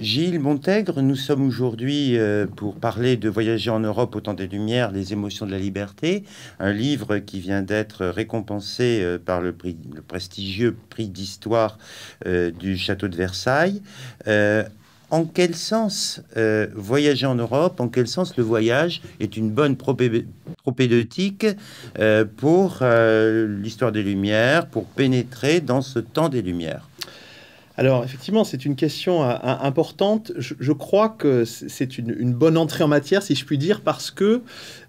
Gilles Montaigre, nous sommes aujourd'hui euh, pour parler de Voyager en Europe au temps des Lumières, les émotions de la liberté, un livre qui vient d'être récompensé euh, par le, prestigieux prix d'histoire euh, du château de Versailles. en quel sens voyager en Europe, en quel sens le voyage est une bonne propé propédeutique pour l'histoire des Lumières, pour pénétrer dans ce temps des Lumières alors effectivement, c'est une question euh, importante. Je, crois que c'est une, bonne entrée en matière, si je puis dire, parce que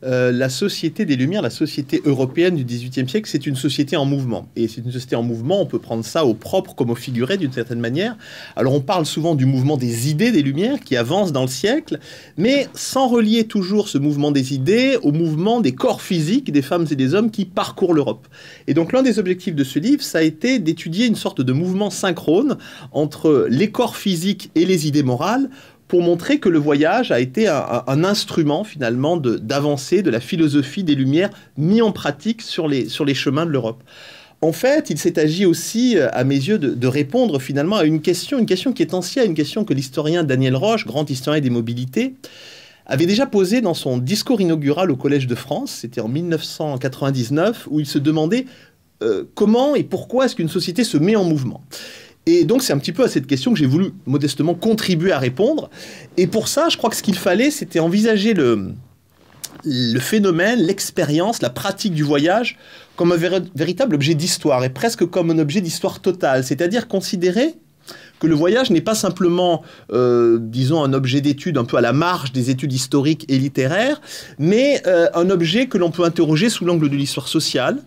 euh, la société des Lumières, la société européenne du XVIIIe siècle, c'est une société en mouvement. Et c'est une société en mouvement, on peut prendre ça au propre comme au figuré d'une certaine manière. Alors on parle souvent du mouvement des idées des Lumières qui avance dans le siècle, mais sans relier toujours ce mouvement des idées au mouvement des corps physiques des femmes et des hommes qui parcourent l'Europe. Et donc l'un des objectifs de ce livre, ça a été d'étudier une sorte de mouvement synchrone entre les corps physiques et les idées morales pour montrer que le voyage a été un, instrument finalement d'avancée de, la philosophie des Lumières mis en pratique sur les, sur les chemins de l'Europe. En fait, il s'est agi aussi, euh, à mes yeux, de, répondre finalement à une question, une question qui est ancienne, une question que l'historien Daniel Roche, grand historien des mobilités, avait déjà posée dans son discours inaugural au Collège de France, c'était en 1999, où il se demandait euh, comment et pourquoi est-ce qu'une société se met en mouvement. Et donc c'est un petit peu à cette question que j'ai voulu modestement contribuer à répondre. Et pour ça, je crois que ce qu'il fallait, c'était envisager le, phénomène, l'expérience, la pratique du voyage comme un véritable objet d'histoire et presque comme un objet d'histoire totale, c'est-à-dire considérer que le voyage n'est pas simplement, euh, disons, un objet d'étude un peu à la marge des études historiques et littéraires, mais euh, un objet que l'on peut interroger sous l'angle de l'histoire sociale,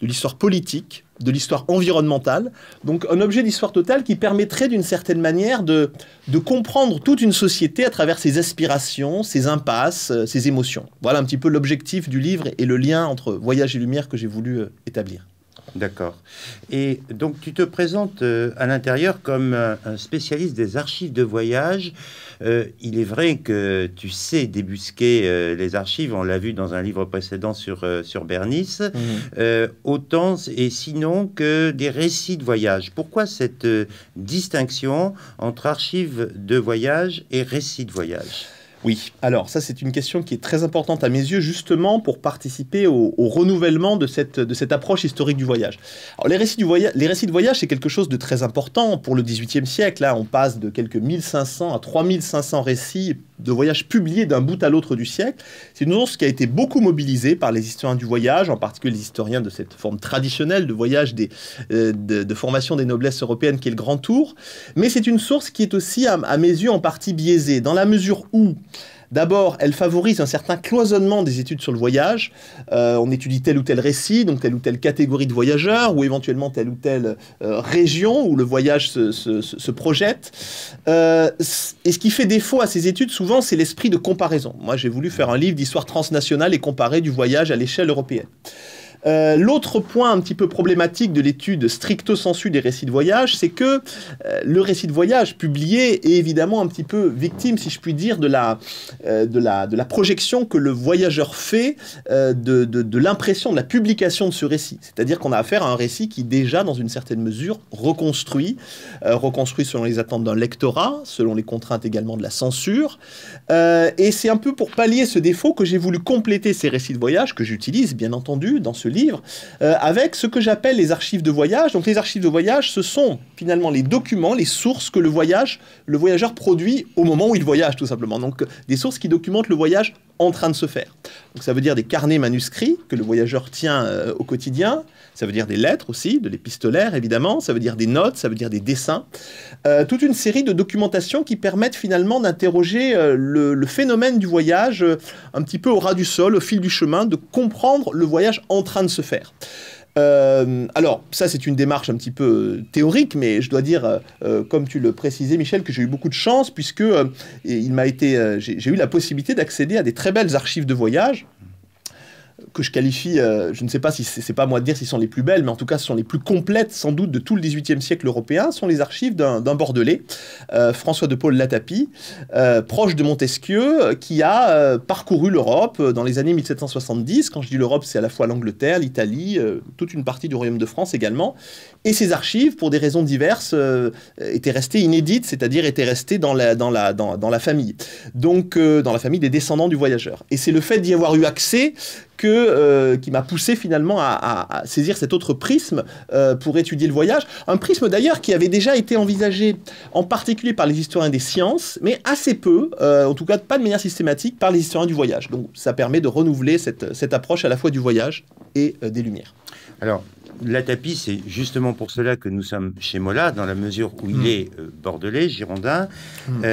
de l'histoire politique, de l'histoire environnementale. Donc un objet d'histoire totale qui permettrait d'une certaine manière de, comprendre toute une société à travers ses aspirations, ses impasses, euh, ses émotions. Voilà un petit peu l'objectif du livre et le lien entre voyage et lumière que j'ai voulu euh, établir. D'accord. Et donc tu te présentes euh, à l'intérieur comme euh, un, spécialiste des archives de voyage. Euh, il est vrai que tu sais débusquer les archives, on l'a vu dans un livre précédent sur, Bernice, mhm. autant et sinon que des récits de voyage. Pourquoi cette distinction entre archives de voyage et récits de voyage oui, alors ça c'est une question qui est très importante à mes yeux justement pour participer au, renouvellement de cette, de cette approche historique du voyage. Alors les récits, du voyage, les récits de voyage c'est quelque chose de très important pour le XVIIIe siècle. Là, hein. on passe de quelques 1500 à 3500 récits de voyages publiés d'un bout à l'autre du siècle. C'est une source qui a été beaucoup mobilisée par les historiens du voyage, en particulier les historiens de cette forme traditionnelle de voyage des, euh, de, formation des noblesses européennes qui est le Grand Tour. Mais c'est une source qui est aussi, à mes yeux, en partie biaisée, dans la mesure où D'abord, elle favorise un certain cloisonnement des études sur le voyage. Euh, on étudie tel ou tel récit, donc telle ou telle catégorie de voyageurs, ou éventuellement telle ou telle euh, région où le voyage se, projette. Euh, et ce qui fait défaut à ces études, souvent, c'est l'esprit de comparaison. Moi, j'ai voulu faire un livre d'histoire transnationale et comparer du voyage à l'échelle européenne. Euh, l'autre point un petit peu problématique de l'étude stricto sensu des récits de voyage, c'est que euh, le récit de voyage publié est évidemment un petit peu victime, si je puis dire, de la, euh, de la, de la projection que le voyageur fait de, de, de l'impression, de la publication de ce récit. C'est-à-dire qu'on a affaire à un récit qui déjà, dans une certaine mesure, reconstruit, reconstruit selon les attentes d'un lectorat, selon les contraintes également de la censure. et c'est un peu pour pallier ce défaut que j'ai voulu compléter ces récits de voyage que j'utilise, bien entendu, dans ce livre, euh, avec ce que j'appelle les archives de voyage. Donc les archives de voyage, ce sont finalement les documents, les sources que le, voyage, le voyageur produit au moment où il voyage, tout simplement. Donc des sources qui documentent le voyage en train de se faire. Donc ça veut dire des carnets manuscrits que le voyageur tient euh, au quotidien, ça veut dire des lettres aussi, de l'épistolaire évidemment, ça veut dire des notes, ça veut dire des dessins, euh, toute une série de documentations qui permettent finalement d'interroger euh, le, phénomène du voyage un petit peu au ras du sol, au fil du chemin, de comprendre le voyage en train de se faire. Euh, alors, ça, c'est une démarche un petit peu euh, théorique, mais je dois dire, euh, comme tu le précisais, Michel, que j'ai eu beaucoup de chance puisque j'ai eu la possibilité d'accéder à des très belles archives de voyage que je qualifie, euh, je ne sais pas si c'est pas moi de dire s'ils sont les plus belles, mais en tout cas ce sont les plus complètes sans doute de tout le XVIIIe siècle européen, sont les archives d'un Bordelais, euh, François de Paul Latapie, euh, proche de Montesquieu, qui a parcouru l'Europe dans les années 1770. Quand je dis l'Europe, c'est à la fois l'Angleterre, l'Italie, toute une partie du Royaume de France également. Et ces archives, pour des raisons diverses, étaient restées inédites, c'est-à-dire étaient restées dans la, dans la, dans la famille, donc dans la famille des descendants du voyageur. Et c'est le fait d'y avoir eu accès que, euh, qui m'a poussé finalement à, saisir cet autre prisme euh, pour étudier le voyage. Un prisme d'ailleurs qui avait déjà été envisagé en particulier par les historiens des sciences, mais assez peu, euh, en tout cas pas de manière systématique, par les historiens du voyage. Donc ça permet de renouveler cette, approche à la fois du voyage et des Lumières. Alors, la tapis, c'est justement pour cela que nous sommes chez Mola, dans la mesure où il hmm. est bordelais, girondin. Hmm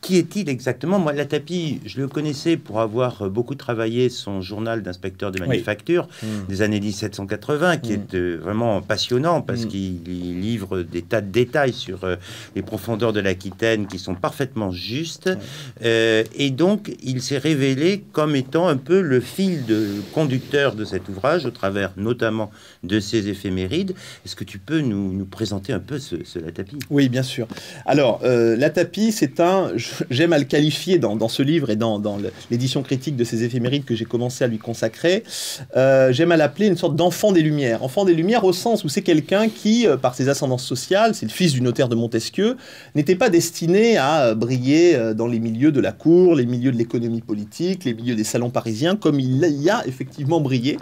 qui est-il exactement Moi, la tapis je le connaissais pour avoir euh, beaucoup travaillé son journal d'inspecteur de manufactures hmm. des années 1780, qui hmm. est euh, vraiment passionnant parce hmm. qu'il livre des tas de détails sur euh, les profondeurs de l'Aquitaine qui sont parfaitement justes. et donc, il s'est révélé comme étant un peu le fil de conducteur de cet ouvrage, au travers notamment de ses éphémérides. Est-ce que tu peux nous, présenter un peu ce, La tapis Oui, bien sûr. Alors, La tapis c'est un j'aime à le qualifier dans, ce livre et dans, l'édition critique de ces éphémérides que j'ai commencé à lui consacrer, euh, j'aime à l'appeler une sorte d'enfant des Lumières. Enfant des Lumières au sens où c'est quelqu'un qui, euh, par ses ascendances sociales, c'est le fils du notaire de Montesquieu, n'était pas destiné à euh, briller dans les milieux de la cour, les milieux de l'économie politique, les milieux des salons parisiens, comme il y a effectivement brillé,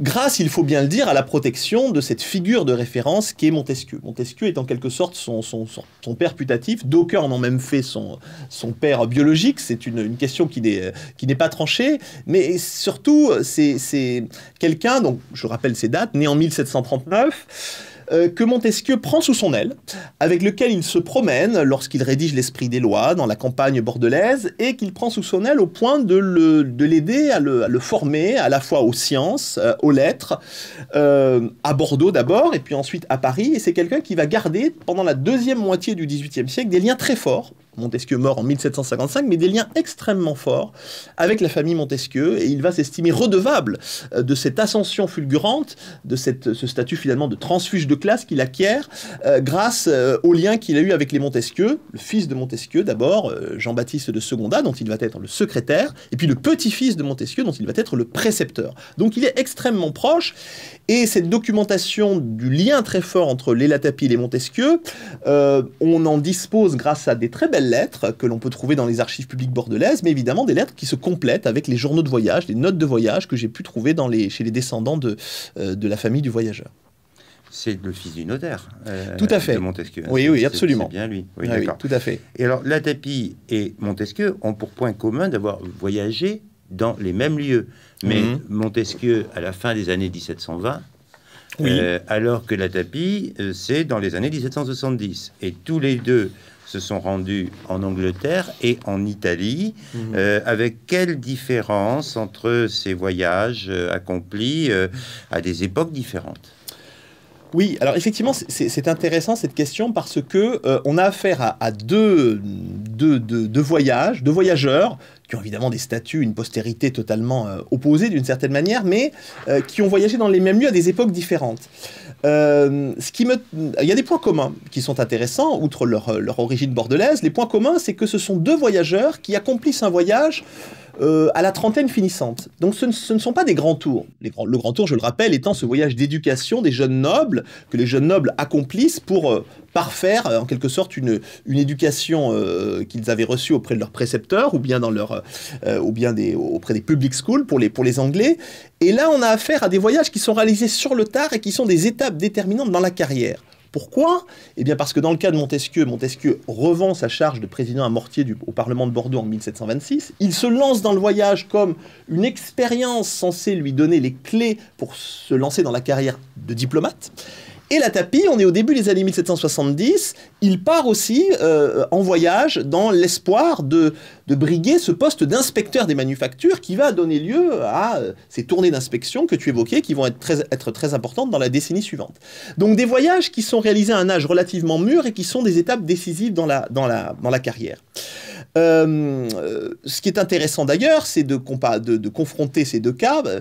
grâce, il faut bien le dire, à la protection de cette figure de référence qui est Montesquieu. Montesquieu est en quelque sorte son, son, son, son père putatif, d'aucuns en ont même fait son, son, père biologique. C'est une, question qui n'est, pas tranchée. Mais surtout, c'est, quelqu'un, donc je rappelle ses dates, né en 1739 euh, que Montesquieu prend sous son aile, avec lequel il se promène lorsqu'il rédige l'esprit des lois dans la campagne bordelaise, et qu'il prend sous son aile au point de, l'aider à le, former à la fois aux sciences, euh, aux lettres, euh, à Bordeaux d'abord, et puis ensuite à Paris. Et c'est quelqu'un qui va garder pendant la deuxième moitié du XVIIIe siècle des liens très forts Montesquieu mort en 1755, mais des liens extrêmement forts avec la famille Montesquieu, et il va s'estimer redevable euh, de cette ascension fulgurante, de cette, ce statut finalement de transfuge de classe qu'il acquiert euh, grâce euh, aux liens qu'il a eu avec les Montesquieu, le fils de Montesquieu d'abord, Jean-Baptiste de Seconda dont il va être le secrétaire, et puis le petit-fils de Montesquieu, dont il va être le précepteur. Donc il est extrêmement proche, et cette documentation du lien très fort entre les Latapi et les Montesquieu, on en dispose grâce à des très belles lettres que l'on peut trouver dans les archives publiques bordelaises, mais évidemment des lettres qui se complètent avec les journaux de voyage, les notes de voyage que j'ai pu trouver dans les, chez les descendants de, euh, de la famille du voyageur. C'est le fils du notaire. Euh, tout à fait. De Montesquieu. Oui, oui, absolument. bien lui. Oui, ah tout à fait. Et alors, La Tapie et Montesquieu ont pour point commun d'avoir voyagé dans les mêmes lieux. Mais mhm. Montesquieu, à la fin des années 1720, oui. Euh, alors que La Tapie, c'est dans les années 1770. Et tous les deux se sont rendus en Angleterre et en Italie. Mhm. Euh, avec quelle différence entre ces voyages euh, accomplis euh, à des époques différentes oui, alors effectivement, c'est intéressant cette question parce que on a affaire à, deux, deux, voyages, deux voyageurs qui ont évidemment des statuts, une postérité totalement euh, opposée d'une certaine manière, mais euh, qui ont voyagé dans les mêmes lieux à des époques différentes. Euh, il y a des points communs qui sont intéressants, outre leur, leur origine bordelaise. Les points communs, c'est que ce sont deux voyageurs qui accomplissent un voyage euh, à la trentaine finissante. Donc ce ne, sont pas des grands tours. le grand tour, je le rappelle, étant ce voyage d'éducation des jeunes nobles, que les jeunes nobles accomplissent pour euh, parfaire euh, en quelque sorte une, éducation qu'ils avaient reçue auprès de leurs précepteurs ou bien, ou bien auprès des public schools pour les Anglais. Et là, on a affaire à des voyages qui sont réalisés sur le tard et qui sont des étapes déterminantes dans la carrière. Pourquoi Eh bien parce que dans le cas de Montesquieu, Montesquieu revend sa charge de président à Mortier au Parlement de Bordeaux en 1726. Il se lance dans le voyage comme une expérience censée lui donner les clés pour se lancer dans la carrière de diplomate. Et la tapis on est au début des années 1770, il part aussi euh, en voyage dans l'espoir de, briguer ce poste d'inspecteur des manufactures qui va donner lieu à euh, ces tournées d'inspection que tu évoquais qui vont être très, être très importantes dans la décennie suivante. Donc des voyages qui sont réalisés à un âge relativement mûr et qui sont des étapes décisives dans la, dans la, dans la carrière. Euh, ce qui est intéressant d'ailleurs, c'est de, confronter ces deux cas. Euh,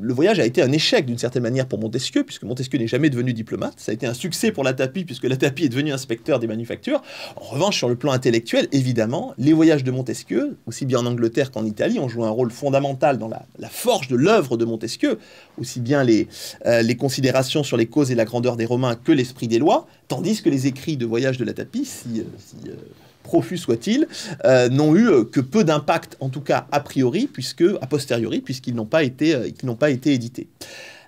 le voyage a été un échec d'une certaine manière pour Montesquieu, puisque Montesquieu n'est jamais devenu diplomate. Ça a été un succès pour la tapis puisque la tapis est devenue inspecteur des manufactures. En revanche, sur le plan intellectuel, évidemment, les voyages de Montesquieu, aussi bien en Angleterre qu'en Italie, ont joué un rôle fondamental dans la, forge de l'œuvre de Montesquieu, aussi bien euh, les, considérations sur les causes et la grandeur des Romains que l'esprit des lois, tandis que les écrits de voyage de la tapis si profus soit ils euh, n'ont eu euh, que peu d'impact, en tout cas a priori, puisque a posteriori, puisqu'ils n'ont pas été, euh, pas été édités.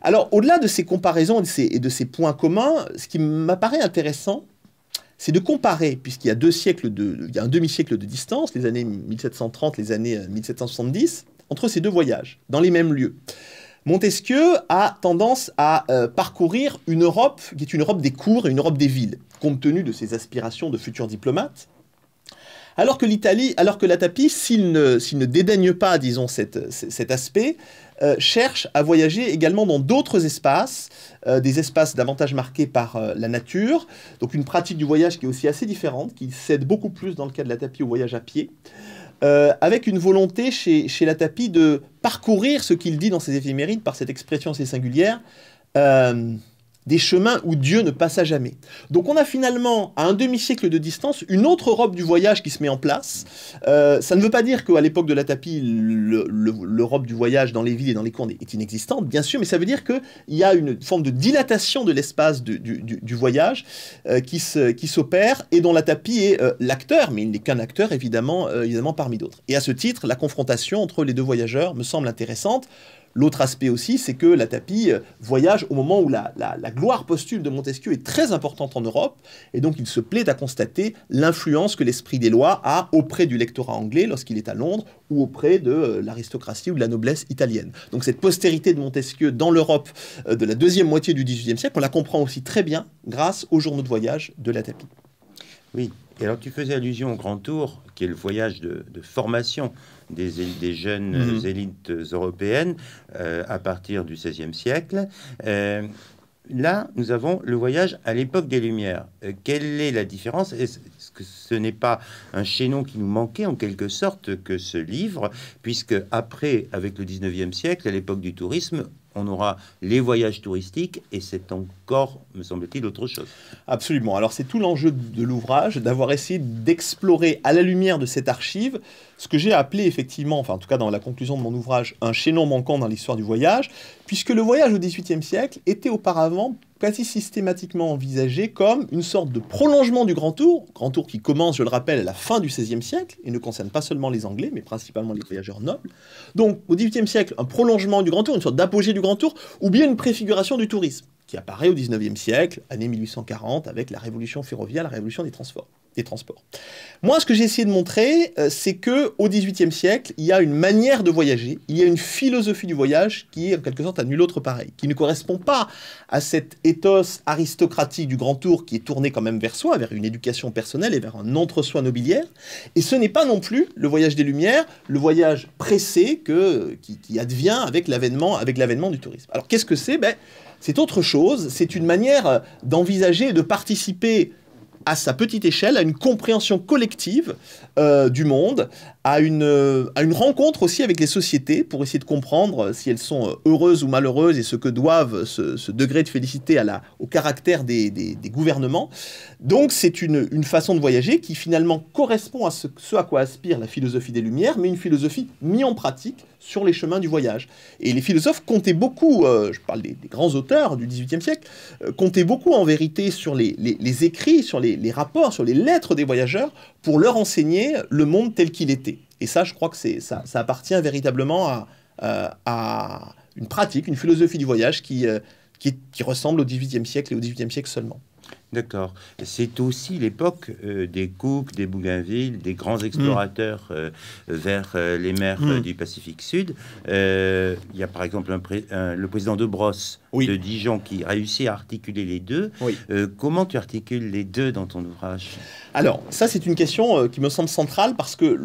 Alors, au-delà de ces comparaisons et de ces, points communs, ce qui m'apparaît intéressant, c'est de comparer, puisqu'il y a deux siècles un demi-siècle de distance, les années 1730, les années 1770, entre ces deux voyages, dans les mêmes lieux. Montesquieu a tendance à parcourir une Europe qui est une Europe des cours et une Europe des villes, compte tenu de ses aspirations de futur diplomate. Alors que l'Italie, alors que la tapis, s'il ne, ne dédaigne pas, disons, cet aspect, euh, cherche à voyager également dans d'autres espaces, euh, des espaces davantage marqués par euh, la nature, donc une pratique du voyage qui est aussi assez différente, qui cède beaucoup plus dans le cas de la tapis au voyage à pied. avec une volonté chez, la tapis de parcourir ce qu'il dit dans ses éphémérides par cette expression assez singulière des chemins où Dieu ne passa jamais. Donc on a finalement, à un demi-siècle de distance, une autre Europe du voyage qui se met en place. Euh, ça ne veut pas dire qu'à l'époque de la tapis l'Europe du voyage dans les villes et dans les cours est inexistante, bien sûr, mais ça veut dire qu'il y a une forme de dilatation de l'espace du, voyage euh, qui s'opère et dont la tapis est euh, l'acteur, mais il n'est qu'un acteur, évidemment, évidemment parmi d'autres. Et à ce titre, la confrontation entre les deux voyageurs me semble intéressante. L'autre aspect aussi, c'est que la tapie euh, voyage au moment où la, gloire posthume de Montesquieu est très importante en Europe, et donc il se plaît à constater l'influence que l'esprit des lois a auprès du lectorat anglais lorsqu'il est à Londres, ou auprès de euh, l'aristocratie ou de la noblesse italienne. Donc cette postérité de Montesquieu dans l'Europe euh, de la deuxième moitié du XVIIIe siècle, on la comprend aussi très bien grâce aux journaux de voyage de la tapie. Oui, et alors, tu faisais allusion au Grand Tour, qui est le voyage de, formation des, des jeunes mhm. élites européennes euh, à partir du XVIe siècle. Euh, là, nous avons le voyage à l'époque des Lumières. Euh, quelle est la différence Est-ce que ce n'est pas un chaînon qui nous manquait en quelque sorte que ce livre, puisque après, avec le 19e siècle, à l'époque du tourisme, on aura les voyages touristiques et c'est en encore, me semble-t-il, autre chose. Absolument. Alors c'est tout l'enjeu de l'ouvrage, d'avoir essayé d'explorer à la lumière de cette archive ce que j'ai appelé effectivement, enfin en tout cas dans la conclusion de mon ouvrage, un chaînon manquant dans l'histoire du voyage, puisque le voyage au XVIIIe siècle était auparavant quasi systématiquement envisagé comme une sorte de prolongement du Grand Tour, Grand Tour qui commence, je le rappelle, à la fin du XVIe siècle, et ne concerne pas seulement les Anglais, mais principalement les voyageurs nobles. Donc au XVIIIe siècle, un prolongement du Grand Tour, une sorte d'apogée du Grand Tour, ou bien une préfiguration du tourisme qui apparaît au 19e siècle, année 1840, avec la révolution ferroviaire, la révolution des transports. Des transports. Moi, ce que j'ai essayé de montrer, euh, c'est que au XVIIIe siècle, il y a une manière de voyager, il y a une philosophie du voyage qui est en quelque sorte à nul autre pareil, qui ne correspond pas à cet éthos aristocratique du Grand Tour qui est tourné quand même vers soi, vers une éducation personnelle et vers un entre-soi nobiliaire. Et ce n'est pas non plus le voyage des Lumières, le voyage pressé que, qui, qui advient avec l'avènement, avec l'avènement du tourisme. Alors qu'est-ce que c'est ben, c'est autre chose, c'est une manière d'envisager et de participer à sa petite échelle, à une compréhension collective euh, du monde, euh, à une, rencontre aussi avec les sociétés pour essayer de comprendre euh, si elles sont heureuses ou malheureuses et ce que doivent ce, degré de félicité au caractère des, gouvernements. Donc c'est une, façon de voyager qui finalement correspond à ce à quoi aspire la philosophie des Lumières, mais une philosophie mise en pratique sur les chemins du voyage. Et les philosophes comptaient beaucoup, euh, je parle des, grands auteurs du XVIIIe siècle, euh, comptaient beaucoup en vérité sur les, écrits, sur les, rapports, sur les lettres des voyageurs pour leur enseigner le monde tel qu'il était. Et ça, je crois que c'est, ça, ça, appartient véritablement à, une pratique, une philosophie du voyage qui, euh, qui, qui ressemble au XVIIIe siècle et au XVIIIe siècle seulement. D'accord. C'est aussi l'époque euh, des Cook, des Bougainville, des grands mm. explorateurs euh, vers euh, les mers mm. du Pacifique Sud. Il y a par exemple le président de Brosse de Dijon qui réussit à articuler les deux. comment tu articules les deux dans ton ouvrage Alors, ça c'est une question qui me semble centrale parce que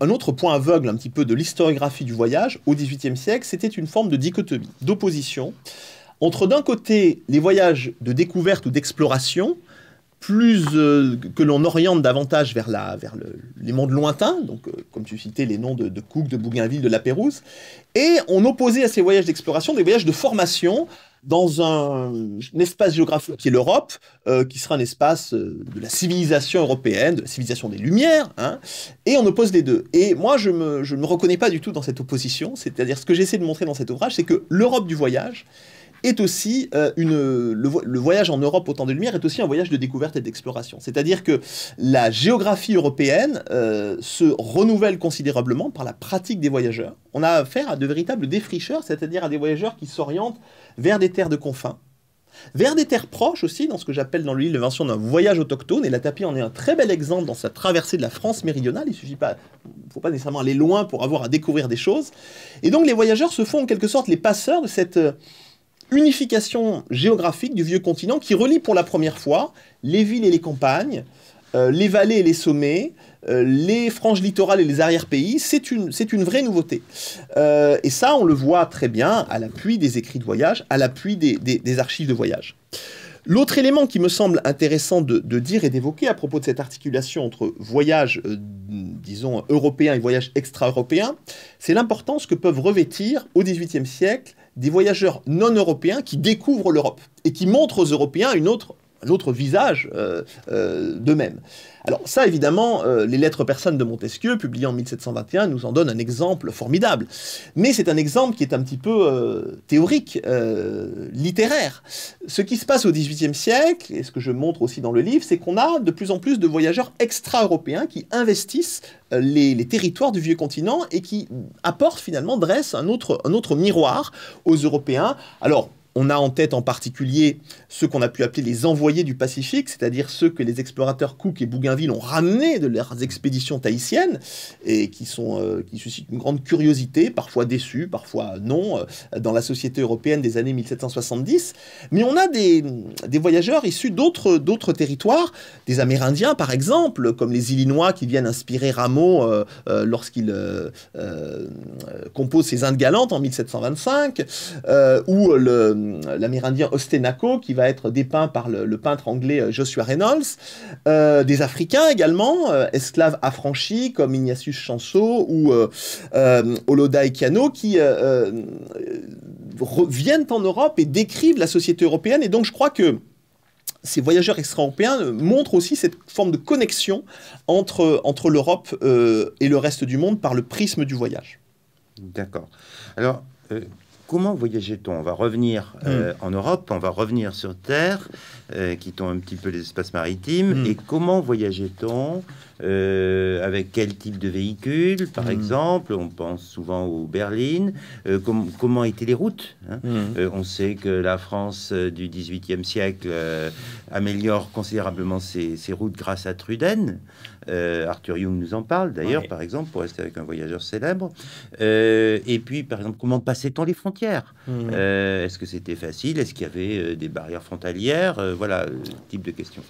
un, autre point aveugle un petit peu de l'historiographie du voyage au XVIIIe siècle, c'était une forme de dichotomie, d'opposition entre d'un côté les voyages de découverte ou d'exploration, plus euh, que l'on oriente davantage vers, les mondes lointains, donc euh, comme tu citais les noms de, Cook, de Bougainville, de La Pérouse, et on opposait à ces voyages d'exploration des voyages de formation dans un, espace géographique qui est l'Europe, euh, qui sera un espace de la civilisation européenne, de la civilisation des Lumières, hein, et on oppose les deux. Et moi, je ne me, me reconnais pas du tout dans cette opposition, c'est-à-dire ce que j'essaie de montrer dans cet ouvrage, c'est que l'Europe du voyage, est aussi euh, une, le, voyage en Europe au temps de lumière, est aussi un voyage de découverte et d'exploration. C'est-à-dire que la géographie européenne euh, se renouvelle considérablement par la pratique des voyageurs. On a affaire à de véritables défricheurs, c'est-à-dire à des voyageurs qui s'orientent vers des terres de confins, vers des terres proches aussi, dans ce que j'appelle dans le l'invention d'un voyage autochtone, et la tapis en est un très bel exemple dans sa traversée de la France méridionale, il suffit pas, faut pas nécessairement aller loin pour avoir à découvrir des choses, et donc les voyageurs se font en quelque sorte les passeurs de cette euh, unification géographique du vieux continent qui relie pour la première fois les villes et les campagnes, euh, les vallées et les sommets, euh, les franges littorales et les arrière-pays, c'est une, une vraie nouveauté. Euh, et ça, on le voit très bien à l'appui des écrits de voyage, à l'appui des, archives de voyage. L'autre élément qui me semble intéressant de, dire et d'évoquer à propos de cette articulation entre voyage, disons, européen et voyage extra-européen, c'est l'importance que peuvent revêtir au XVIIIe siècle des voyageurs non européens qui découvrent l'Europe et qui montrent aux Européens une autre un autre visage euh, même. Euh, d'eux-mêmes. Alors ça, évidemment, euh, les lettres persanes de Montesquieu, publiées en 1721, nous en donnent un exemple formidable. Mais c'est un exemple qui est un petit peu euh, théorique, littéraire. Ce qui se passe au XVIIIe siècle, et ce que je montre aussi dans le livre, c'est qu'on a de plus en plus de voyageurs extra-européens qui investissent les, territoires du vieux continent et qui apportent finalement, dressent un autre, un autre miroir aux Européens. Alors, on a en tête en particulier ceux qu'on a pu appeler les envoyés du Pacifique, c'est-à-dire ceux que les explorateurs Cook et Bougainville ont ramenés de leurs expéditions tahitiennes et qui, sont, euh, qui suscitent une grande curiosité, parfois déçue, parfois non, euh, dans la société européenne des années 1770. Mais on a des, voyageurs issus d'autres territoires, des Amérindiens par exemple, comme les Illinois qui viennent inspirer Rameau euh, lorsqu'il compose ses Indes galantes en 1725, ou le euh, l'Amérindien Ostenaco, qui va être dépeint par le, peintre anglais euh, Joshua Reynolds, euh, des Africains également, esclaves affranchis comme Ignatius Chanceau ou Oloda Kiano, qui reviennent en Europe et décrivent la société européenne. Et donc je crois que ces voyageurs extra-européens montrent aussi cette forme de connexion entre, entre l'Europe et le reste du monde par le prisme du voyage. D'accord. Alors, Comment voyageait-on On va revenir hmm. euh, en Europe, on va revenir sur Terre qui euh, quittons un petit peu les espaces maritimes. Hmm. Et comment voyageait-on euh, Avec quel type de véhicule, par hmm. exemple On pense souvent aux berlines. Euh, comment étaient les routes hein? hmm. On sait que la France du 18e siècle améliore considérablement ses, routes grâce à Truden. Arthur Young nous en parle d'ailleurs, par exemple, pour rester avec un voyageur célèbre. et puis, par exemple, comment passait-on les frontières Est-ce que c'était facile Est-ce qu'il y avait des barrières frontalières voilà, euh, type de question.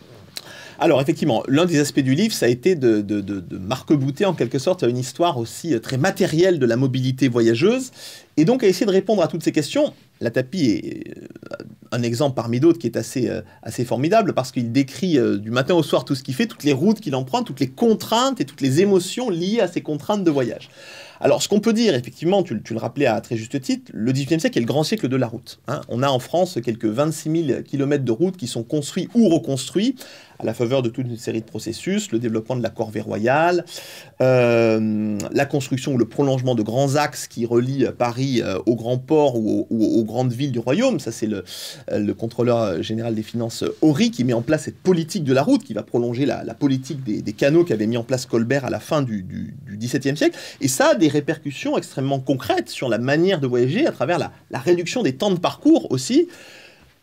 Alors effectivement, l'un des aspects du livre, ça a été de, de, marque-bouter en quelque sorte à une histoire aussi euh, très matérielle de la mobilité voyageuse, et donc à essayer de répondre à toutes ces questions. La tapis est euh, un exemple parmi d'autres qui est assez, assez formidable parce qu'il décrit du matin au soir tout ce qu'il fait, toutes les routes qu'il emprunte, toutes les contraintes et toutes les émotions liées à ces contraintes de voyage. Alors, ce qu'on peut dire, effectivement, tu, le rappelais à très juste titre, le 18e siècle est le grand siècle de la route. Hein. On a en France quelques 26 000 kilomètres de routes qui sont construits ou reconstruits à la faveur de toute une série de processus, le développement de la corvée royale, euh, la construction ou le prolongement de grands axes qui relient Paris euh, au aux grands ports ou, aux grandes villes du royaume. Ça, c'est le, euh, contrôleur général des finances Horry qui met en place cette politique de la route, qui va prolonger la, politique des, canaux qu'avait mis en place Colbert à la fin du, du XVIIe siècle. Et ça, des répercussions extrêmement concrètes sur la manière de voyager à travers la, réduction des temps de parcours aussi.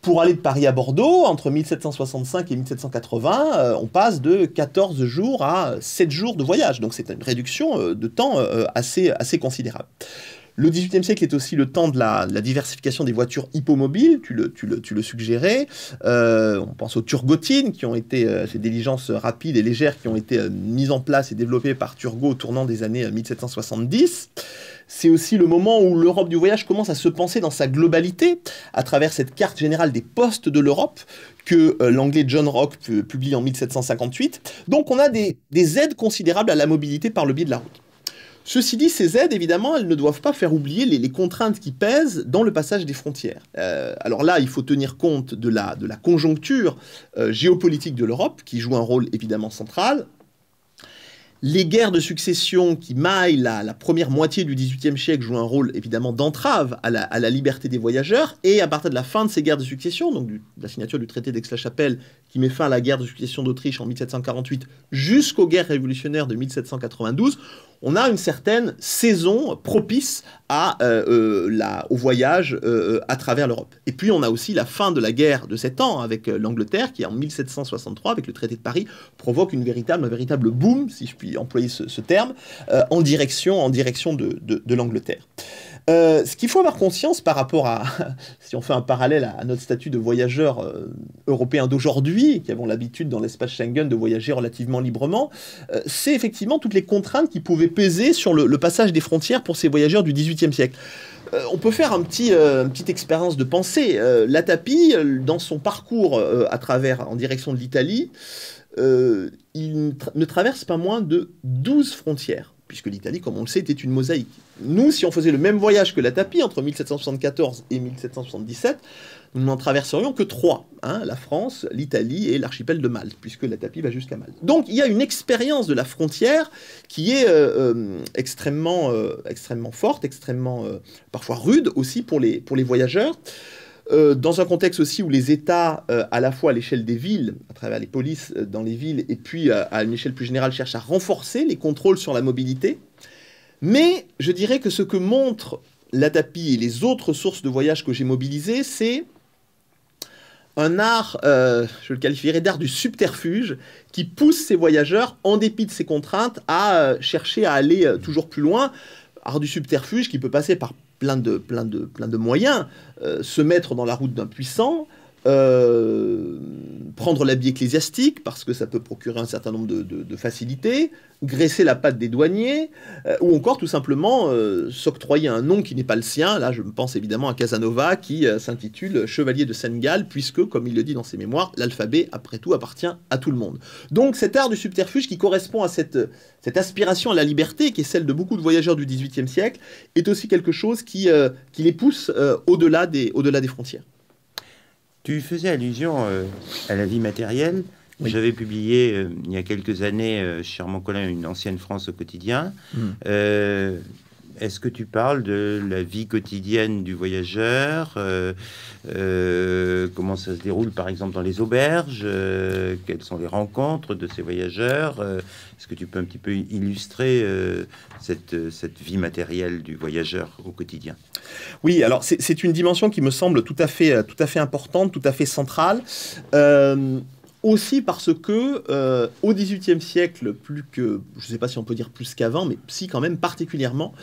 Pour aller de Paris à Bordeaux, entre 1765 et 1780, euh, on passe de 14 jours à 7 jours de voyage. Donc c'est une réduction euh, de temps euh, assez, assez considérable. Le 18e siècle est aussi le temps de la, diversification des voitures hippomobiles, tu le, tu le, suggérais. Euh, on pense aux turgotines, qui ont été euh, ces diligences rapides et légères qui ont été euh, mises en place et développées par Turgot au tournant des années 1770 c'est aussi le moment où l'Europe du voyage commence à se penser dans sa globalité, à travers cette carte générale des postes de l'Europe que l'anglais John Rock publie en 1758. Donc on a des aides considérables à la mobilité par le biais de la route. Ceci dit, ces aides, évidemment, elles ne doivent pas faire oublier les, contraintes qui pèsent dans le passage des frontières. Euh, alors là, il faut tenir compte de la, de la conjoncture euh, géopolitique de l'Europe, qui joue un rôle évidemment central. Les guerres de succession qui maillent la, première moitié du XVIIIe siècle jouent un rôle évidemment d'entrave à la, liberté des voyageurs. Et à partir de la fin de ces guerres de succession, donc de la signature du traité d'Aix-la-Chapelle qui met fin à la guerre de succession d'Autriche en 1748 jusqu'aux guerres révolutionnaires de 1792, on a une certaine saison propice à, euh, euh, la, au voyage euh, à travers l'Europe. Et puis on a aussi la fin de la guerre de sept ans avec l'Angleterre qui en 1763, avec le traité de Paris, provoque une véritable, un véritable boom, si je puis employer ce, terme, en direction, en direction de, de l'Angleterre. Euh, ce qu'il faut avoir conscience par rapport à, si on fait un parallèle à, notre statut de voyageur euh, européen d'aujourd'hui, qui avons l'habitude dans l'espace Schengen de voyager relativement librement, euh, c'est effectivement toutes les contraintes qui pouvaient peser sur le, passage des frontières pour ces voyageurs du XVIIIe siècle. on peut faire un petit, une petite expérience de pensée. la tapis, dans son parcours à travers, en direction de l'Italie, il ne traverse pas moins de 12 frontières puisque l'Italie, comme on le sait, était une mosaïque. Nous, si on faisait le même voyage que la tapie entre 1774 et 1777, nous n'en traverserions que trois, hein, la France, l'Italie et l'archipel de Malte, puisque la tapie va jusqu'à Malte. Donc il y a une expérience de la frontière qui est euh, euh, extrêmement, euh, extrêmement forte, extrêmement parfois rude aussi pour les, pour les voyageurs. Euh, dans un contexte aussi où les États, euh, à la fois à l'échelle des villes, à travers les polices euh, dans les villes, et puis à une échelle plus générale, cherchent à renforcer les contrôles sur la mobilité. Mais je dirais que ce que montre la tapis et les autres sources de voyage que j'ai mobilisées, c'est un art, je le qualifierais d'art du subterfuge, qui pousse ces voyageurs, en dépit de ces contraintes, à chercher à aller toujours plus loin. Art du subterfuge qui peut passer par plein de, plein de, plein de moyens, euh, se mettre dans la route d'un puissant, euh, prendre l'habit ecclésiastique, parce que ça peut procurer un certain nombre de, facilités, graisser la patte des douaniers, euh, ou encore tout simplement euh, s'octroyer un nom qui n'est pas le sien. Là, je pense évidemment à Casanova, qui s'intitule Chevalier de sengal puisque, comme il le dit dans ses mémoires, l'alphabet, après tout, appartient à tout le monde. Donc cet art du subterfuge qui correspond à cette, aspiration à la liberté, qui est celle de beaucoup de voyageurs du XVIIIe siècle, est aussi quelque chose qui, les pousse au -delà des frontières. Tu faisais allusion euh, à la vie matérielle. J'avais publié euh, il y a quelques années euh, chez mon collègue une ancienne France au quotidien. Hmm. Euh, est-ce que tu parles de la vie quotidienne du voyageur euh, euh, Comment ça se déroule, par exemple, dans les auberges euh, Quelles sont les rencontres de ces voyageurs Est-ce que tu peux un petit peu illustrer cette, vie matérielle du voyageur au quotidien Oui, alors c'est une dimension qui me semble tout à fait, tout à fait importante, tout à fait centrale aussi parce que euh, au XVIIIe siècle, plus que, je ne sais pas si on peut dire plus qu'avant, mais si quand même particulièrement,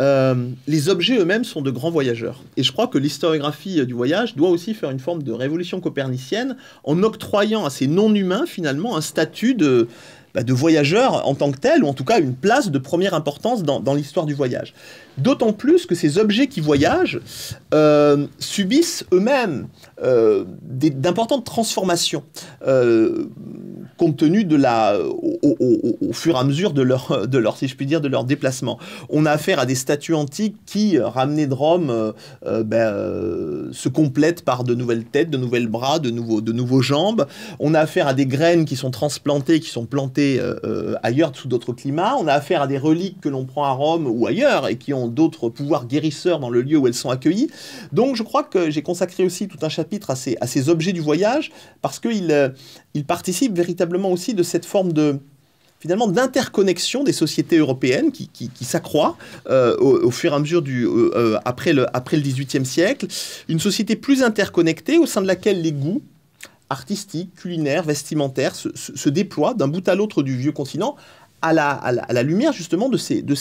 euh, les objets eux-mêmes sont de grands voyageurs. Et je crois que l'historiographie euh, du voyage doit aussi faire une forme de révolution copernicienne en octroyant à ces non-humains finalement un statut de bah, de voyageurs en tant que tel, ou en tout cas une place de première importance dans l'histoire du voyage. D'autant plus que ces objets qui voyagent euh, subissent eux-mêmes euh, d'importantes transformations, euh, compte tenu de la, au, fur et à mesure de leur, de leur, si je puis dire, de leur déplacement. On a affaire à des statues antiques qui, ramenées de Rome, ben, se complètent par de nouvelles têtes, de nouveaux bras, de nouveaux, de nouveaux jambes. On a affaire à des graines qui sont transplantées, qui sont plantées ailleurs sous d'autres climats. On a affaire à des reliques que l'on prend à Rome ou ailleurs et qui ont d'autres pouvoirs guérisseurs dans le lieu où elles sont accueillies. Donc je crois que j'ai consacré aussi tout un chapitre à ces, objets du voyage, parce qu'ils euh, participent véritablement aussi de cette forme de, finalement d'interconnexion des sociétés européennes qui, s'accroît euh, au, fur et à mesure du euh, après le après le siècle, une société plus interconnectée au sein de laquelle les goûts artistiques, culinaires, vestimentaires se déploient d'un bout à l'autre du vieux continent à la, lumière justement euh, de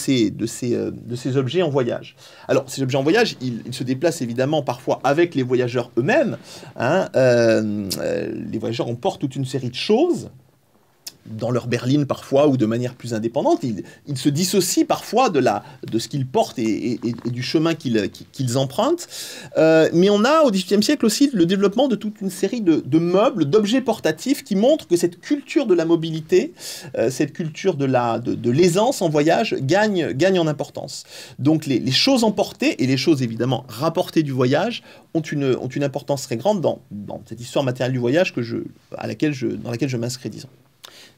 ces, objets en voyage. Alors ces objets en voyage, ils, se déplacent évidemment parfois avec les voyageurs eux-mêmes. Hein, euh, euh, les voyageurs emportent toute une série de choses dans leur berline parfois ou de manière plus indépendante. Ils, se dissocient parfois de, la, de ce qu'ils portent et, du chemin qu'ils empruntent. Euh, mais on a au XVIIIe siècle aussi le développement de toute une série de, meubles, d'objets portatifs qui montrent que cette culture de la mobilité, euh, cette culture de l'aisance la, de, en voyage gagne, gagne en importance. Donc les, choses emportées et les choses évidemment rapportées du voyage ont une, ont une importance très grande dans, cette histoire matérielle du voyage que je, à laquelle dans laquelle je m'inscris, disons.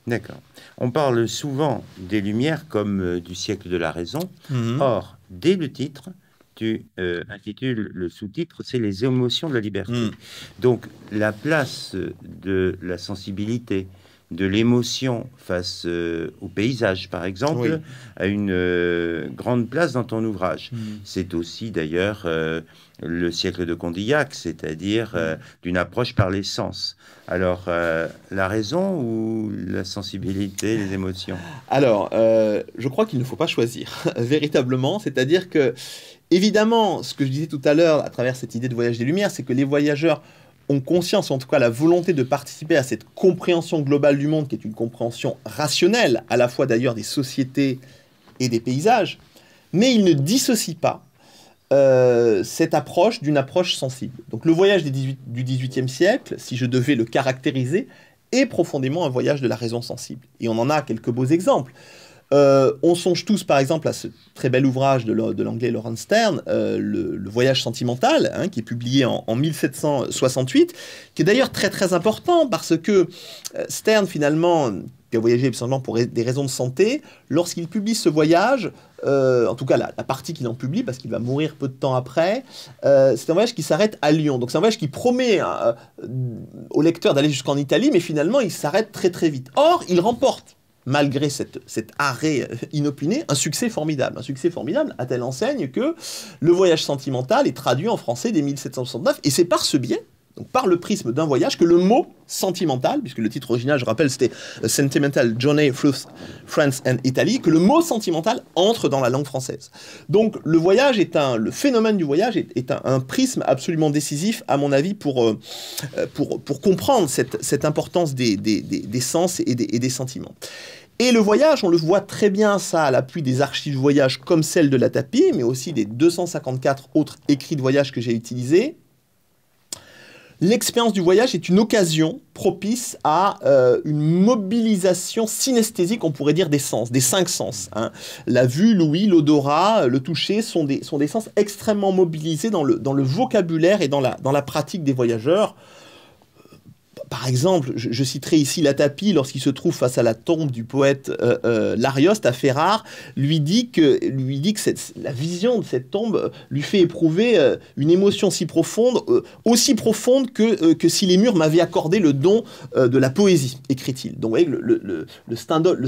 D'accord. On parle souvent des Lumières comme euh, du siècle de la raison. Mhm. Or, dès le titre, tu euh, intitules le sous-titre, c'est les émotions de la liberté. Mhm. Donc, la place de la sensibilité, de l'émotion face euh, au paysage, par exemple, à a une euh, grande place dans ton ouvrage. Hmm. C'est aussi d'ailleurs euh, le siècle de Condillac, c'est-à-dire d'une approche par les sens. Alors, la raison ou la sensibilité, les émotions Alors, je crois qu'il ne faut pas choisir, véritablement, c'est-à-dire que, évidemment, ce que je disais tout à l'heure à travers cette idée de voyage des Lumières, c'est que les voyageurs ont conscience, en tout cas la volonté de participer à cette compréhension globale du monde, qui est une compréhension rationnelle, à la fois d'ailleurs des sociétés et des paysages, mais ils ne dissocient pas euh, cette approche d'une approche sensible. Donc le voyage des 18, du XVIIIe siècle, si je devais le caractériser, est profondément un voyage de la raison sensible. Et on en a quelques beaux exemples. Euh, on songe tous, par exemple, à ce très bel ouvrage de l'anglais laurent Stern, euh, le, Voyage sentimental, hein, qui est publié en, 1768, qui est d'ailleurs très très important parce que euh, Stern, finalement, qui a voyagé pour des raisons de santé, lorsqu'il publie ce voyage, en tout cas la, partie qu'il en publie, parce qu'il va mourir peu de temps après, c'est un voyage qui s'arrête à Lyon. Donc c'est un voyage qui promet hein, au lecteur d'aller jusqu'en Italie, mais finalement il s'arrête très très vite. Or, il remporte malgré cet arrêt euh, inopiné, un succès formidable. Un succès formidable à telle enseigne que le voyage sentimental est traduit en français dès 1769. Et c'est par ce biais donc par le prisme d'un voyage, que le mot sentimental, puisque le titre original, je rappelle, c'était euh, Sentimental Journey Through France and Italy, que le mot sentimental entre dans la langue française. Donc le voyage est un, le phénomène du voyage est, un, prisme absolument décisif, à mon avis, pour, euh, euh, pour, comprendre cette, importance des, sens et des, sentiments. Et le voyage, on le voit très bien ça à l'appui des archives de voyage comme celle de la tapis, mais aussi des 254 autres écrits de voyage que j'ai utilisés, l'expérience du voyage est une occasion propice à euh, une mobilisation synesthésique, on pourrait dire des sens, des cinq sens. Hein. La vue, l'ouïe, l'odorat, euh, le toucher sont des, sont des sens extrêmement mobilisés dans le, dans le vocabulaire et dans la, dans la pratique des voyageurs par exemple, je, citerai ici la tapis lorsqu'il se trouve face à la tombe du poète euh, euh, Larioste à Ferrare, lui dit que, lui dit que cette, la vision de cette tombe euh, lui fait éprouver une émotion si profonde, aussi profonde que, que si les murs m'avaient accordé le don de la poésie, écrit-il. Donc le, le, le,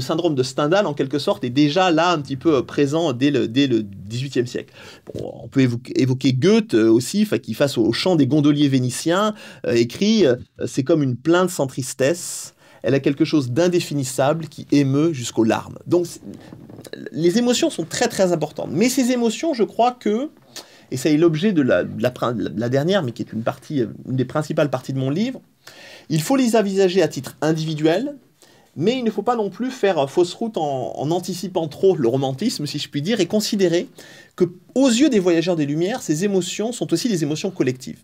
syndrome de Stendhal, en quelque sorte, est déjà là un petit peu présent dès le, dès le, XVIIIe siècle. on peut évoquer, Goethe euh, aussi, qui face au chant des gondoliers vénitiens euh, écrit euh, C'est comme une plainte sans tristesse. Elle a quelque chose d'indéfinissable qui émeut jusqu'aux larmes. Donc les émotions sont très très importantes. Mais ces émotions, je crois que et ça est l'objet de, la, dernière, mais qui est une, partie, une des principales parties de mon livre. Il faut les envisager à titre individuel, mais il ne faut pas non plus faire fausse route en, anticipant trop le romantisme, si je puis dire, et considérer que, aux yeux des voyageurs des Lumières, ces émotions sont aussi des émotions collectives.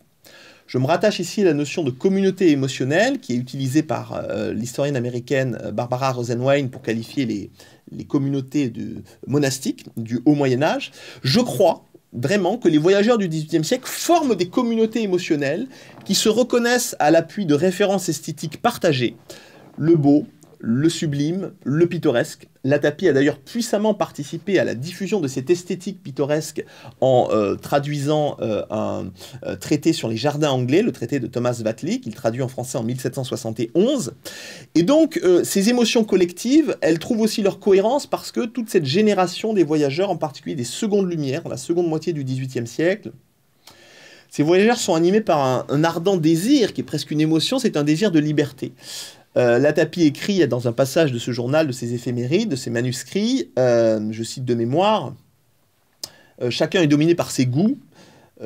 Je me rattache ici à la notion de communauté émotionnelle qui est utilisée par euh, l'historienne américaine euh, Barbara Rosenwein pour qualifier les, communautés de, monastiques du Haut Moyen Âge. Je crois vraiment que les voyageurs du XVIIIe siècle forment des communautés émotionnelles qui se reconnaissent à l'appui de références esthétiques partagées, le beau, le sublime, le pittoresque. La tapie a d'ailleurs puissamment participé à la diffusion de cette esthétique pittoresque en euh, traduisant euh, un euh, traité sur les jardins anglais, le traité de Thomas Watley, qu'il traduit en français en 1771. Et donc, ces émotions collectives, elles trouvent aussi leur cohérence parce que toute cette génération des voyageurs, en particulier des secondes lumières, la seconde moitié du XVIIIe siècle, ces voyageurs sont animés par un ardent désir qui est presque une émotion, c'est un désir de liberté. Euh, la tapis écrit dans un passage de ce journal, de ses éphémérides, de ses manuscrits, euh, je cite de mémoire, euh, Chacun est dominé par ses goûts.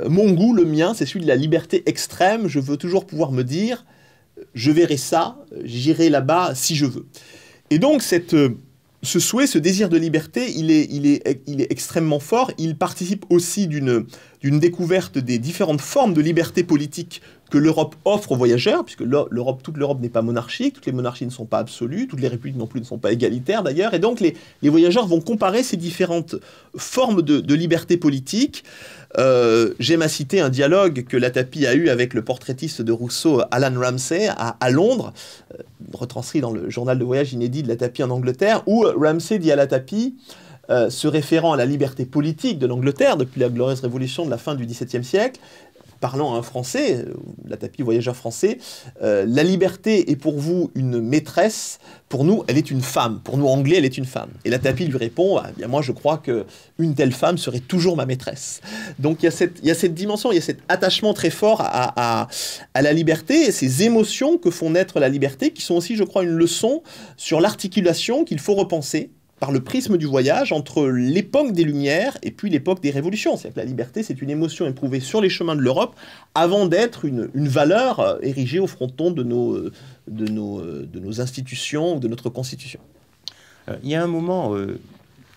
mon goût, le mien, c'est celui de la liberté extrême. Je veux toujours pouvoir me dire, je verrai ça, j'irai là-bas si je veux. Et donc ce souhait, ce désir de liberté, il est extrêmement fort. Il participe aussi d'une découverte des différentes formes de liberté politique que l'Europe offre aux voyageurs, puisque toute l'Europe n'est pas monarchique, toutes les monarchies ne sont pas absolues, toutes les républiques non plus ne sont pas égalitaires d'ailleurs, et donc les, voyageurs vont comparer ces différentes formes de, liberté politique. Euh, j'aime à citer un dialogue que la Latapi a eu avec le portraitiste de Rousseau Alan Ramsay à, Londres, euh, retranscrit dans le journal de voyage inédit de la Latapi en Angleterre, où Ramsay dit à la Tapie, euh, se référant à la liberté politique de l'Angleterre depuis la glorieuse révolution de la fin du XVIIe siècle, parlant à un Français, euh, la tapis voyageur français, euh, la liberté est pour vous une maîtresse, pour nous, elle est une femme. Pour nous, Anglais, elle est une femme. Et la tapis lui répond, ah, bien, moi, je crois que une telle femme serait toujours ma maîtresse. Donc, il y, a cette, il y cette dimension, il y a cet attachement très fort à, à, la liberté et ces émotions que font naître la liberté, qui sont aussi, je crois, une leçon sur l'articulation qu'il faut repenser par le prisme du voyage entre l'époque des Lumières et puis l'époque des révolutions. C'est-à-dire que la liberté, c'est une émotion éprouvée sur les chemins de l'Europe avant d'être une, valeur euh, érigée au fronton de nos, euh, de euh, de nos institutions ou de notre constitution. il y a un moment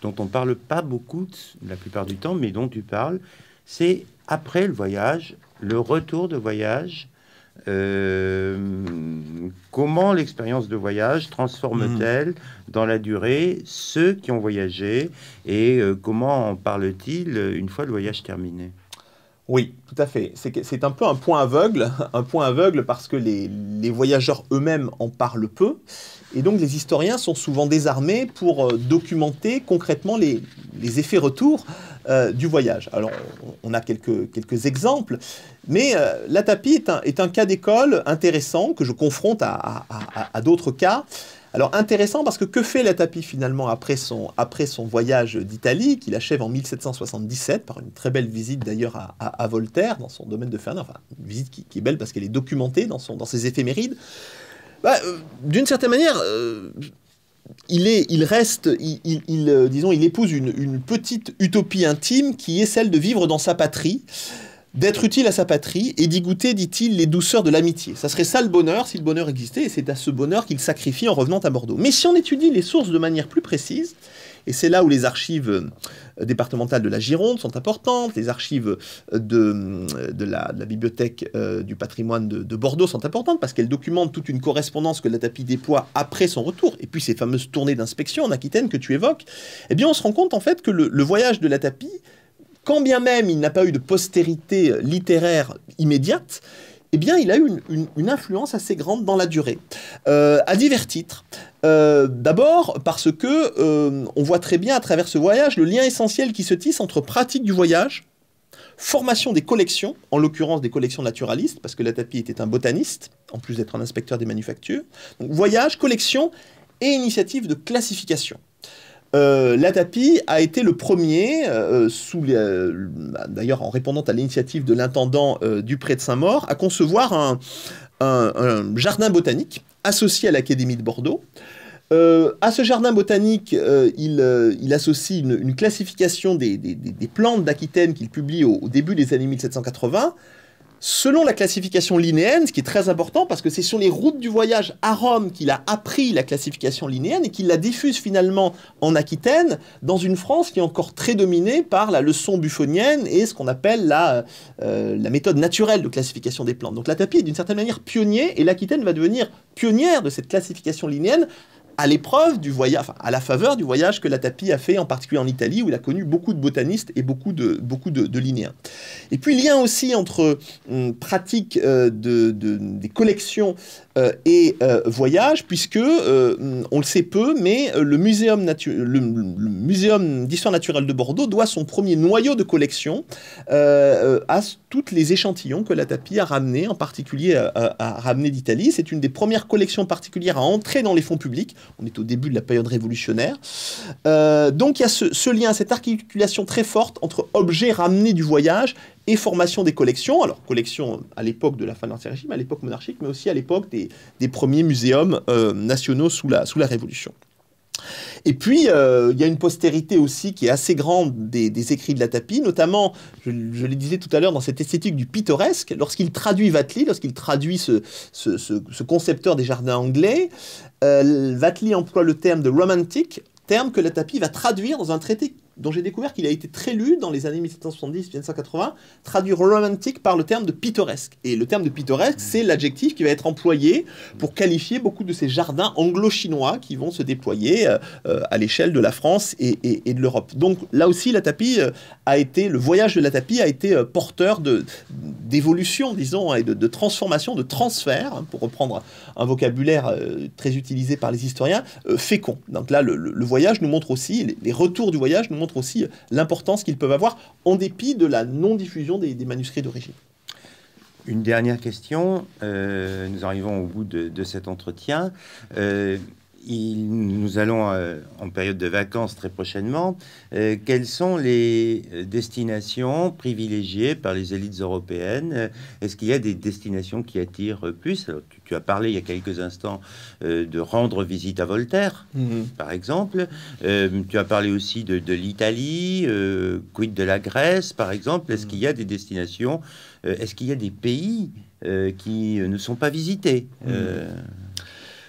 dont on ne parle pas beaucoup la plupart du temps, mais dont tu parles, c'est après le voyage, le retour de voyage euh, comment l'expérience de voyage transforme-t-elle hmm. dans la durée ceux qui ont voyagé et euh, comment en parle-t-il euh, une fois le voyage terminé Oui, tout à fait. C'est un peu un point aveugle, un point aveugle parce que les, voyageurs eux-mêmes en parlent peu et donc les historiens sont souvent désarmés pour documenter concrètement les, les effets retours. Euh, du voyage. Alors, on a quelques, quelques exemples, mais euh, la tapie est un, cas d'école intéressant que je confronte à, d'autres cas. Alors intéressant parce que que fait la tapie finalement après son, après son voyage d'Italie, qu'il achève en 1777 par une très belle visite d'ailleurs à, Voltaire dans son domaine de Fernand, enfin une visite qui, est belle parce qu'elle est documentée dans, son, dans ses éphémérides. Bah, euh, d'une certaine manière, il, est, il reste, il, euh, disons, il épouse une, une, petite utopie intime qui est celle de vivre dans sa patrie, d'être utile à sa patrie et d'y goûter, dit-il, les douceurs de l'amitié. Ça serait ça le bonheur si le bonheur existait, et c'est à ce bonheur qu'il sacrifie en revenant à Bordeaux. Mais si on étudie les sources de manière plus précise, et c'est là où les archives euh, départementales de la Gironde sont importantes, les archives euh, euh, de, la, bibliothèque du patrimoine de, Bordeaux sont importantes parce qu'elles documentent toute une correspondance que la tapis déploie après son retour. Et puis ces fameuses tournées d'inspection en Aquitaine que tu évoques, eh bien on se rend compte en fait que le, le voyage de la tapis, quand bien même il n'a pas eu de postérité littéraire immédiate, eh bien, il a eu une, influence assez grande dans la durée, euh, à divers titres. Euh, d'abord parce que euh, on voit très bien à travers ce voyage le lien essentiel qui se tisse entre pratique du voyage, formation des collections, en l'occurrence des collections naturalistes, parce que Latapi était un botaniste, en plus d'être un inspecteur des manufactures. Donc voyage, collection et initiative de classification. Euh, la a été le premier, euh, euh, bah, d'ailleurs en répondant à l'initiative de l'intendant du Pré de Saint-Maur, à concevoir un, jardin botanique associé à l'Académie de Bordeaux. à ce jardin botanique, il, associe une, classification des, plantes d'Aquitaine qu'il publie au début des années 1780 selon la classification linéenne, ce qui est très important parce que c'est sur les routes du voyage à Rome qu'il a appris la classification linéenne et qu'il la diffuse finalement en Aquitaine, dans une France qui est encore très dominée par la leçon buffonienne et ce qu'on appelle la, euh, méthode naturelle de classification des plantes. Donc la tapis est d'une certaine manière pionnier et l'Aquitaine va devenir pionnière de cette classification linéenne à l'épreuve du voyage, à la faveur du voyage que la tapie a fait, en particulier en Italie, où il a connu beaucoup de botanistes et beaucoup de, beaucoup de, linéens. Et puis, lien aussi entre hum, pratiques pratique euh, des collections euh, et euh, voyage, puisque euh, on le sait peu, mais le muséum, d'histoire naturelle de Bordeaux doit son premier noyau de collection à toutes les échantillons que la tapis a ramené en particulier à Ramener d'Italie. C'est une des premières collections particulières à entrer dans les fonds publics. On est au début de la période révolutionnaire. donc il y a ce lien, cette articulation très forte entre objets ramenés du voyage et formation des collections, alors collections à l'époque de la fin de l'Ancien Régime, à l'époque monarchique, mais aussi à l'époque des, premiers muséums euh, nationaux sous la, sous la Révolution. Et puis, euh, il y a une postérité aussi qui est assez grande des, écrits de la tapis notamment, je, je le disais tout à l'heure, dans cette esthétique du pittoresque, lorsqu'il traduit Vatli, lorsqu'il traduit ce, concepteur des jardins anglais, Vatli euh, emploie le terme de romantique, terme que la tapis va traduire dans un traité dont j'ai découvert qu'il a été très lu dans les années 1770-1780, traduit romantique par le terme de pittoresque. Et le terme de pittoresque, mmh. c'est l'adjectif qui va être employé pour qualifier beaucoup de ces jardins anglo-chinois qui vont se déployer euh, euh, à l'échelle de la France et, de l'Europe. Donc là aussi, la euh, a été, le voyage de la tapis a été porteur d'évolution, disons, hein, et de, transformation, de transfert, hein, pour reprendre un vocabulaire très utilisé par les historiens, fécond. Donc là, le, voyage nous montre aussi, les, les retours du voyage nous montre aussi l'importance qu'ils peuvent avoir en dépit de la non-diffusion des, manuscrits d'origine. Une dernière question. Euh, nous arrivons au bout de, cet entretien. Euh, nous allons euh, en période de vacances très prochainement. Euh, quelles sont les destinations privilégiées par les élites européennes Est-ce qu'il y a des destinations qui attirent plus tu, as parlé il y a quelques instants euh, de rendre visite à Voltaire, mhm. par exemple. tu as parlé aussi de, de l'Italie, quid de la Grèce, par exemple. Est-ce qu'il y a des destinations Est-ce qu'il y a des pays qui ne sont pas visités mhm.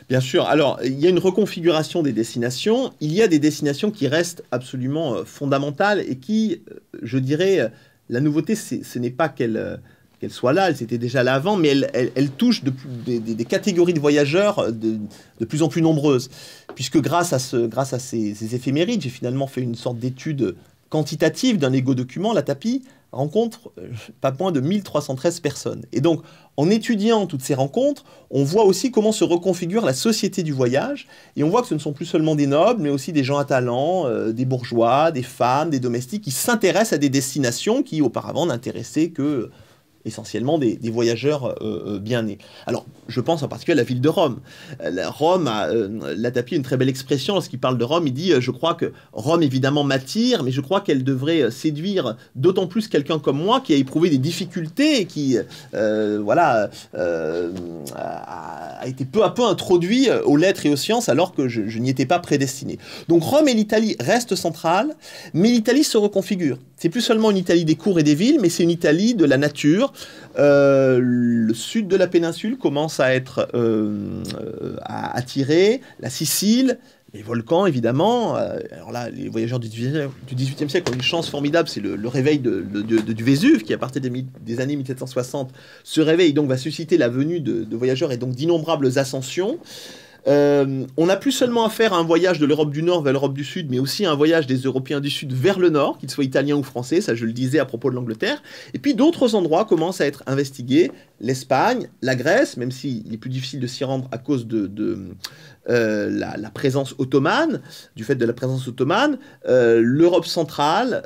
Bien sûr. Alors, il y a une reconfiguration des destinations. Il y a des destinations qui restent absolument euh, fondamentales et qui, euh, je dirais, euh, la nouveauté, ce n'est pas qu'elles soient soit là, elles étaient déjà là avant, mais elles touchent des, catégories de voyageurs de, plus en plus nombreuses. Puisque grâce à, grâce à ces, éphémérides, j'ai finalement fait une sorte d'étude quantitative d'un égo-document, la tapis, rencontre euh, pas moins de 1313 personnes. Et donc, en étudiant toutes ces rencontres, on voit aussi comment se reconfigure la société du voyage, et on voit que ce ne sont plus seulement des nobles, mais aussi des gens à talent, euh, des bourgeois, des femmes, des domestiques, qui s'intéressent à des destinations qui auparavant n'intéressaient que essentiellement des, voyageurs euh, euh, bien nés. Alors, je pense en particulier à la ville de Rome. Euh, Rome a, la tapie une très belle expression lorsqu'il parle de Rome. Il dit, je crois que Rome évidemment m'attire, mais je crois qu'elle devrait séduire d'autant plus quelqu'un comme moi qui a éprouvé des difficultés et qui, voilà, a été peu à peu introduit aux lettres et aux sciences alors que je, je n'y étais pas prédestiné. Donc Rome et l'Italie restent centrales, mais l'Italie se reconfigure. C'est plus seulement une Italie des cours et des villes, mais c'est une Italie de la nature, euh, le sud de la péninsule commence à être euh, euh, à attiré, la Sicile, les volcans évidemment. alors là, les voyageurs du 18 siècle ont une chance formidable, c'est le, réveil de, du Vésuve qui à partir des, des, années 1760 se réveille donc va susciter la venue de, voyageurs et donc d'innombrables ascensions. Euh, on n'a plus seulement affaire à un voyage de l'Europe du Nord vers l'Europe du Sud, mais aussi un voyage des Européens du Sud vers le Nord, qu'ils soient italiens ou français, ça je le disais à propos de l'Angleterre. Et puis d'autres endroits commencent à être investigués, l'Espagne, la Grèce, même s'il est plus difficile de s'y rendre à cause de, euh, la, présence ottomane, du fait de la présence ottomane, euh, l'Europe centrale,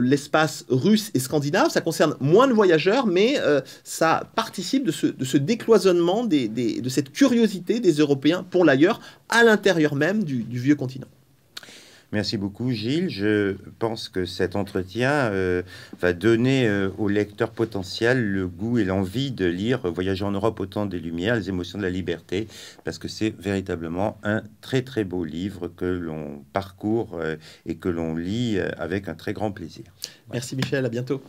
l'espace russe et scandinave, ça concerne moins de voyageurs, mais ça participe de ce, décloisonnement de cette curiosité des Européens pour l'ailleurs, à l'intérieur même du, vieux continent. Merci beaucoup, Gilles. Je pense que cet entretien euh, va donner euh, aux lecteurs potentiels le goût et l'envie de lire euh, Voyager en Europe au temps des Lumières, les émotions de la liberté, parce que c'est véritablement un très très beau livre que l'on parcourt et que l'on lit avec un très grand plaisir. Merci, Michel. À bientôt.